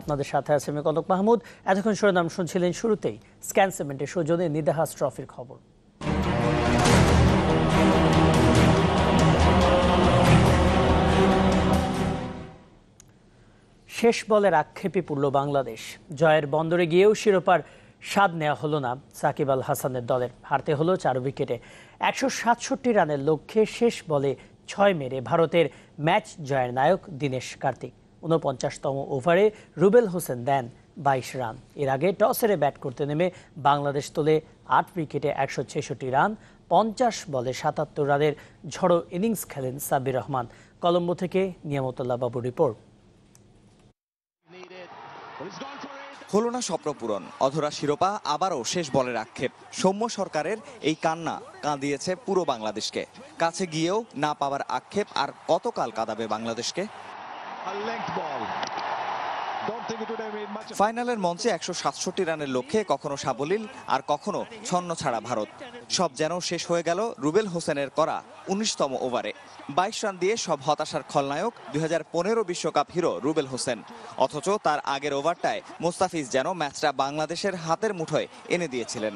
আপনাদের সাথে আছে আমি কলক মাহমুদ এতক্ষণ শিরোনাম শুনছিলেন শুরুতেই স্ক্যান সিমেন্টের সৌজনে নিদাহাস ট্রফির খবর শেষ বলের আক্ষেপে পড়ল বাংলাদেশ জয়ের বন্দরে গিয়েও শিরোপার স্বাদ নেওয়া হলো না সাকিব আল হাসানের দলের হারতে হলো চার উইকেটে একশো সাতষট্টি রানের লক্ষ্যে শেষ বলে ছয় মেরে ভারতের ম্যাচ জয়ের নায়ক দীনেশ কার্তিক উনপঞ্চাশতম ওভারে রুবেল হোসেন দেন বাইশ রান এর আগে টসের ব্যাট করতে নেমে বাংলাদেশ তোলে আট উইকেটে একশো ছেষট্টি রান পঞ্চাশ বলে সাতাত্তর রানের ঝড়ো ইনিংস খেলেন সাব্বির রহমান কলম্বো থেকে নিয়ামতুল্লাহ বাবু রিপোর্ট হলো না স্বপ্নপূরণ অধরা শিরোপা আবারও শেষ বলের আক্ষেপ সৌম্য সরকারের এই কান্না কাঁদিয়েছে পুরো বাংলাদেশকে কাছে গিয়েও না পাওয়ার আক্ষেপ আর কতকাল কাঁদাবে বাংলাদেশকে ফাইনালের মঞ্চে একশো সাতষট্টি রানের লক্ষ্যে কখনো সাবলীল আর কখনো ছন্ন ছাড়া ভারত সব যেন শেষ হয়ে গেল রুবেল হোসেনের করা উনিশতম ওভারে বাইশ রান দিয়ে সব হতাশার খলনায়ক দুই হাজার বিশ্বকাপ হিরো রুবেল হোসেন অথচ তার আগের ওভারটায় মোস্তাফিজ যেন ম্যাচটা বাংলাদেশের হাতের মুঠোয় এনে দিয়েছিলেন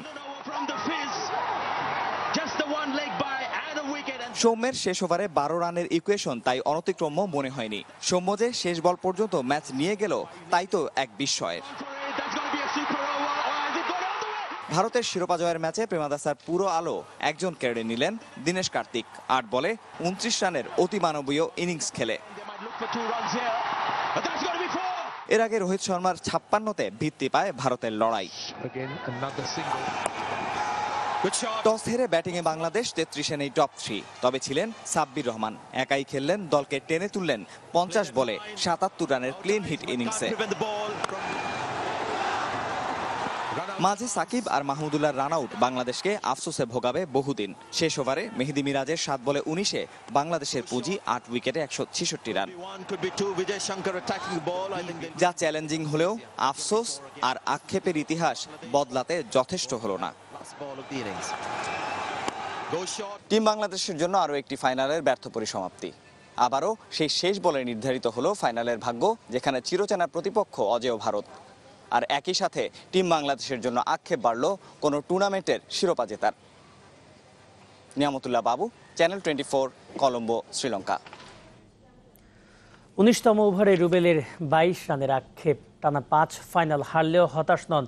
সৌম্যের শেষ ওভারে বারো রানের ইকুয়েশন তাই অনতিক্রম্য মনে হয়নি সৌম্য যে শেষ বল পর্যন্ত ম্যাচ নিয়ে গেল তাই তো এক বিস্ময়ের ভারতের শিরোপা জয়ের ম্যাচে প্রেমাদাসার পুরো আলো একজন কেড়ে নিলেন দীনেশ কার্তিক আট বলে উনত্রিশ রানের অতিমানবীয় ইনিংস খেলে এর আগে রোহিত শর্মার ছাপ্পান্নতে ভিত্তি পায় ভারতের লড়াই টস হেরে ব্যাটিংয়ে বাংলাদেশ তেত্রিশে নেই টপ থ্রি তবে ছিলেন সাব্বির রহমান একাই খেললেন দলকে টেনে তুললেন পঞ্চাশ বলে সাতাত্তর রানের ক্লিন হিট ইনিংসে মাঝে সাকিব আর মাহমুদুল্লাহ রান আউট বাংলাদেশকে আফসোসে ভোগাবে বহুদিন শেষ ওভারে মেহেদি মিরাজের সাত বলে উনিশে বাংলাদেশের পুঁজি আট উইকেটে একশো ছেষট্টি রান যা চ্যালেঞ্জিং হলেও আফসোস আর আক্ষেপের ইতিহাস বদলাতে যথেষ্ট হলো না টিম বাংলাদেশের জন্য আরও একটি ফাইনালের ব্যর্থ পরিসমাপ্তি আবারও সেই শেষ বলে নির্ধারিত হলো ফাইনালের ভাগ্য যেখানে চিরচেনার প্রতিপক্ষ অজেয় ভারত আর একই সাথে টিম বাংলাদেশের জন্য আক্ষেপ বাড়ল কোনো টুর্নামেন্টের শিরোপা জেতার Niamatullah Babu channel twenty four Colombo Sri Lanka উনিশতম ওভারে রুবেলের বাইশ রানের আক্ষেপ টানা পাঁচ ফাইনাল হারলেও হতাশ নন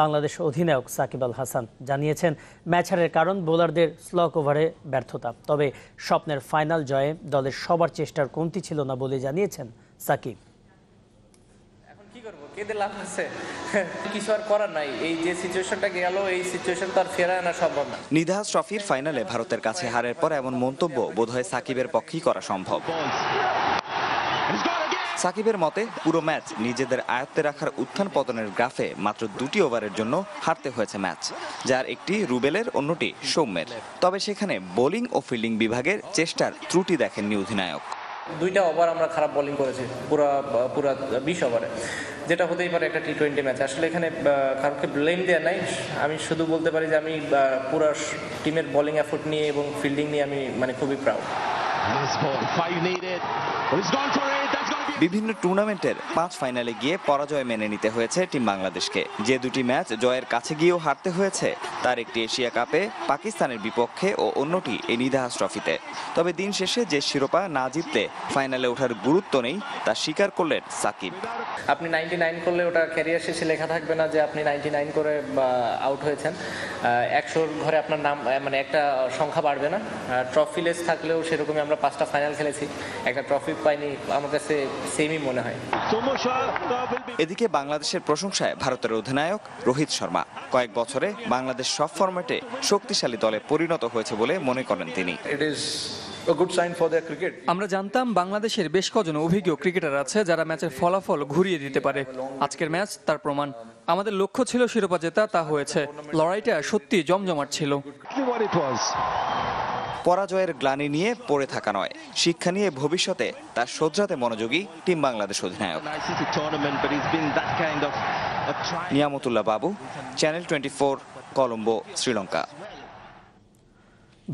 বাংলাদেশ অধিনায়ক সাকিব আল হাসান জানিয়েছেন ম্যাচ হারের কারণ বোলারদের স্লক ওভারে ব্যর্থতা তবে স্বপ্নের ফাইনাল জয়ে দলের সবার চেষ্টার কমতি ছিল না বলে জানিয়েছেন সাকিব কেঁদে লাভ আছে কিছু আর করার নাই এই যে সিচুয়েশনটা গেল এই সিচুয়েশন তার ফেরায় সম্ভব না নিধাস ট্রফির ফাইনালে ভারতের কাছে হারের পর এমন মন্তব্য বোধহয় সাকিবের পক্ষেই করা সম্ভব সাকিবের মতে পুরো ম্যাচ নিজেদের আয়ত্তে রাখার উত্থান পতনের গ্রাফে মাত্র দুটি ওভারের জন্য হারতে হয়েছে ম্যাচ যার একটি রুবেলের অন্যটি সৌম্যের তবে সেখানে বোলিং ও ফিল্ডিং বিভাগের চেষ্টার ত্রুটি দেখেননি অধিনায়ক দুইটা ওভার আমরা খারাপ বোলিং করেছি পুরা পুরা বিশ ওভারে যেটা হতেই পারে একটা টি টোয়েন্টি ম্যাচ আসলে এখানে কারোকে ব্লেম দেওয়া নাই আমি শুধু বলতে পারি যে আমি পুরা টিমের বোলিং এফোর্ট নিয়ে এবং ফিল্ডিং নিয়ে আমি মানে খুবই প্রাউড বিভিন্ন টুর্নামেন্টের পাঁচ ফাইনালে গিয়ে পরাজয় মেনে নিতে হয়েছে টিম বাংলাদেশকে যে দুটি ম্যাচ জয়ের কাছে গিয়েও হারতে হয়েছে তার একটি এশিয়া কাপে পাকিস্তানের বিপক্ষে ও অন্যটি এই নিদাহাস ট্রফিতে তবে দিন শেষে যে শিরোপা না জিতলে ফাইনালে ওঠার গুরুত্ব নেই তা স্বীকার করলেন সাকিব আপনি নাইনটি নাইন করলে ওটা ক্যারিয়ার শেষে লেখা থাকবে না যে আপনি নাইনটি নাইন করে আউট হয়েছেন একশোর ঘরে আপনার নাম মানে একটা সংখ্যা বাড়বে না ট্রফি লেস থাকলেও সেরকমই আমরা পাঁচটা ফাইনাল খেলেছি একটা ট্রফি পাইনি আমার কাছে সেমই মনে হয় এদিকে বাংলাদেশের প্রশংসায় ভারতের অধিনায়ক রোহিত শর্মা কয়েক বছরে বাংলাদেশ সব ফরম্যাটে শক্তিশালী দলে পরিণত হয়েছে বলে মনে করেন তিনি আমরা জানতাম বাংলাদেশের বেশ কজন অভিজ্ঞ ক্রিকেটার আছে যারা ম্যাচের ফলাফল ঘুরিয়ে দিতে পারে আজকের ম্যাচ তার প্রমাণ আমাদের লক্ষ্য ছিল শিরোপা জেতা তা হয়েছে লড়াইটা সত্যি জমজমাট ছিল পরাজয়ের গ্লানি নিয়ে পড়ে থাকা নয় শিক্ষা নিয়ে ভবিষ্যতে তার শ্রদ্ধাতে মনোযোগী টিম বাংলাদেশ অধিনায়ক নিয়ামতুল্লাহ বাবু চ্যানেল টোয়েন্টি কলম্বো শ্রীলঙ্কা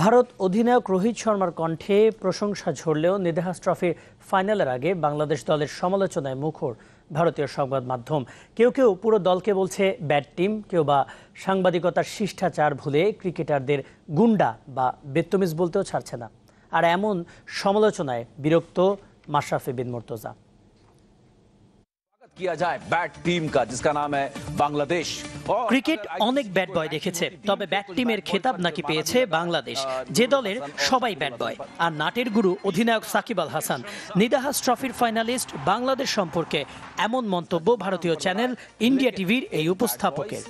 ভারত অধিনায়ক রোহিত শর্মার কণ্ঠে প্রশংসা ঝরলেও নিদেহাস ট্রফির ফাইনালের আগে বাংলাদেশ দলের সমালোচনায় মুখর ভারতীয় সংবাদ মাধ্যম কেউ কেউ পুরো দলকে বলছে ব্যাট টিম কেউ বা সাংবাদিকতার শিষ্টাচার ভুলে ক্রিকেটারদের গুন্ডা বা বেত্তমিজ বলতেও ছাড়ছে না আর এমন সমালোচনায় বিরক্ত মাশরাফি বিন মোর্তজা কিয়া ব্যাট টিম বাংলাদেশ ক্রিকেট অনেক ব্যাট বয় দেখেছে তবে ব্যাট টিমের খেতাব নাকি পেয়েছে বাংলাদেশ যে দলের সবাই ব্যাট বয় আর নাটের গুরু অধিনায়ক সাকিব আল হাসান নিদাহাস ট্রফির ফাইনালিস্ট বাংলাদেশ সম্পর্কে এমন মন্তব্য ভারতীয় চ্যানেল ইন্ডিয়া টিভির এই উপস্থাপকের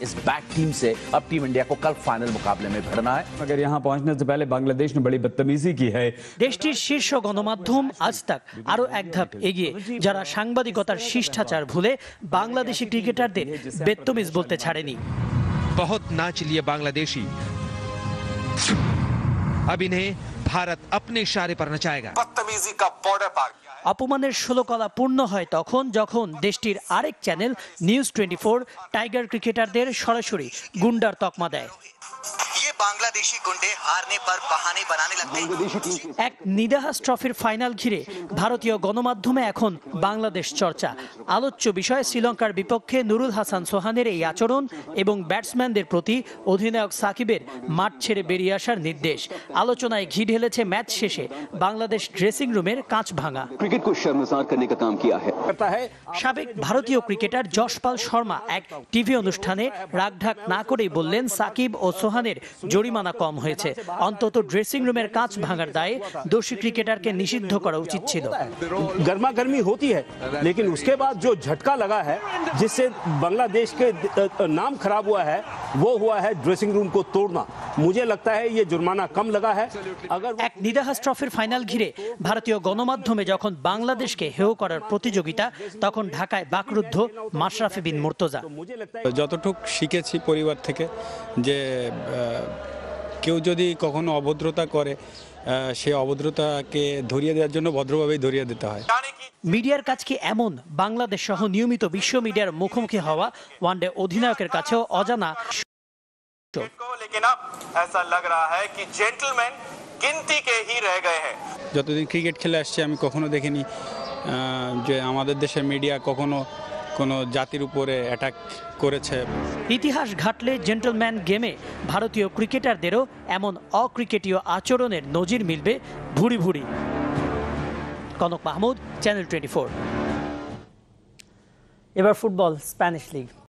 দেশটির শীর্ষ গণমাধ্যম আজ তাক আরো এক ধাপ এগিয়ে যারা সাংবাদিকতার শিষ্টাচার ভুলে বাংলাদেশি ক্রিকেটারদের বেত্তমিজ বলতে ছাড়েনি বহুত নাচ লিয়ে বাংলাদেশি अब इन्हें भारत अपने इशारे पर नचाएगा बदतमीजी का बॉर्डर पार অপমানের ষোলকলা পূর্ণ হয় তখন যখন দেশটির আরেক চ্যানেল নিউজ টোয়েন্টি টাইগার ক্রিকেটারদের সরাসরি গুন্ডার তকমা দেয় বাংলাদেশি গুন্ডে হারনে পর বাহানে বানানে লাগতে এক নিদাহাস ট্রফির ফাইনাল ঘিরে ভারতীয় গণমাধ্যমে এখন বাংলাদেশ চর্চা আলোচ্য বিষয় শ্রীলঙ্কার বিপক্ষে নুরুল হাসান সোহানের এই আচরণ এবং ব্যাটসম্যানদের প্রতি অধিনায়ক সাকিবের মাঠ ছেড়ে বেরিয়ে আসার নির্দেশ আলোচনায় ঘি ঢেলেছে ম্যাচ শেষে বাংলাদেশ ড্রেসিং রুমের কাঁচ ভাঙা ক্রিকেট সাবেক ভারতীয় ক্রিকেটার যশপাল শর্মা এক টিভি অনুষ্ঠানে রাগঢাক না করেই বললেন সাকিব ও সোহানের জরিমানা কম হয়েছে অন্তত ড্রেসিং রুমের কাঁচ ভাঙার দায়ে দোষী ক্রিকেটারকে নিষিদ্ধ করা উচিত ছিল গরমা গরমি হতি হ্যাঁ উসকে বাদ জো ঝটকা লাগা হ্যাঁ जिससे बांग्लादेश के नाम खराब हुआ है वो हुआ है ड्रेसिंग रूम को तोड़ना मुझे लगता है ये जुर्माना कम এক নিদাহাস ট্রফির ফাইনাল ঘিরে ভারতীয় গণমাধ্যমে যখন বাংলাদেশকে হেয় করার প্রতিযোগিতা তখন ঢাকায় বাকরুদ্ধ মাশরাফি বিন মুর্তজা যতটুক শিখেছি পরিবার থেকে যে কেউ যদি কখনো অভদ্রতা করে সে অভদ্রতাকে ধরিয়ে দেওয়ার জন্য ভদ্রভাবেই ধরিয়ে দিতে হয় মিডিয়ার কাজ কি এমন বাংলাদেশ সহ নিয়মিত বিশ্ব মিডিয়ার মুখোমুখি হওয়া ওয়ানডে অধিনায়কের কাছেও অজানা যতদিন ক্রিকেট খেলে আসছে আমি কখনো দেখিনি যে আমাদের দেশের মিডিয়া কখনো কোনো জাতির উপরে অ্যাটাক করেছে ইতিহাস ঘাটলে জেন্টলম্যান গেমে ভারতীয় ক্রিকেটারদেরও এমন অক্রিকেটীয় আচরণের নজির মিলবে ভুড়ি ভুড়ি কনক মাহমুদ চ্যানেল টোয়েন্টি এবার ফুটবল স্প্যানিশ লিগ